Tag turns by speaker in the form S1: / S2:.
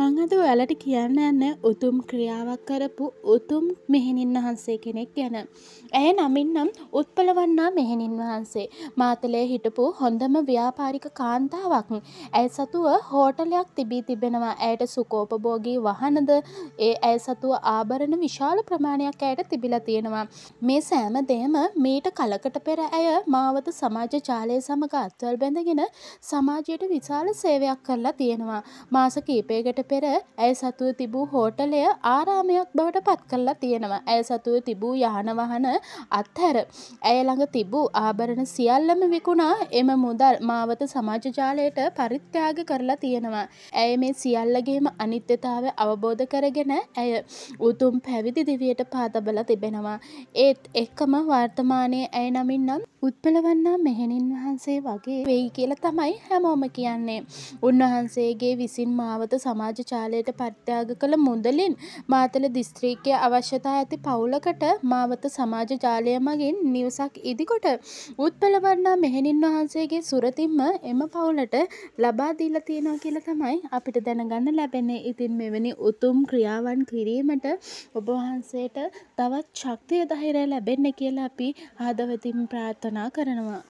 S1: මං අද ඔයාලට කියන්න යන්න උතුම් ක්‍රියාවක් කරපු උතුම් මෙහෙණින් වහන්සේ කෙනෙක් ගැන. ඇය නමින් නම් උත්පලවන්නා මෙහෙණින් වහන්සේ. මාතලේ හිටපු හොඳම ව්‍යාපාරික කාන්තාවක්. ඇය සතුව හෝටලයක් තිබී තිබෙනවා. ඇයට සුකෝපභෝගී වහනද ඒ ඇය සතුව ආභරණ විශාල ප්‍රමාණයක් ඇයට තිබිලා තියෙනවා. මේ සෑම දෙයම මීට කලකට පෙර ඇය මාවත සමාජ ජාලය සමඟ අත්වල් බැඳගෙන සමාජයට විශාල සේවයක් කරලා තියෙනවා. මාස කීපයකට පෙර ඇය සතුව තිබූ හෝටලය ආරාමයක් බවට පත් කරලා තියෙනවා. ඇය සතුව තිබූ යහනවහන අත්හැර. ඇය ළඟ තිබූ ආභරණ සියල්ලම විකුණා එම මුදල් මාවත සමාජජාලයට පරිත්‍යාග කරලා තියෙනවා. ඇය මේ සියල්ලගේම අනිත්‍යතාව අවබෝධ කරගෙන ඇය උතුම් පැවිදි දිවියට පාතබල තිබෙනවා. ඒත් එක්කම වර්තමානයේ ඇය නමින් නම් උත්පලවන්නා මෙහෙණින් වහන්සේ වගේ වෙයි කියලා තමයි හැමෝම කියන්නේ. උන්වහන්සේගේ විසින් මාවත සමාජ රාජචාලයට පත්‍යාග කළ මුදලින් මාතල දිස්ත්‍රීකය අවශ්‍යතා ඇති පවුලකට මාවත සමාජ ජාලය මගින් නිවසක් ඉදිකොට උත්පලවන්නා මෙහෙණින් වහන්සේගේ සුරතින්ම එම පවුලට ලබා දීලා තියෙනවා කියලා තමයි අපිට දැනගන්න ලැබෙන්නේ. ඉතින් මෙවැනි උතුම් ක්‍රියාවන් කිරීමට ඔබ වහන්සේට තවත් ශක්තිය ධෛර්යය ලැබෙන්න කියලා අපි ආදවතින් ප්‍රාර්ථනා කරනවා.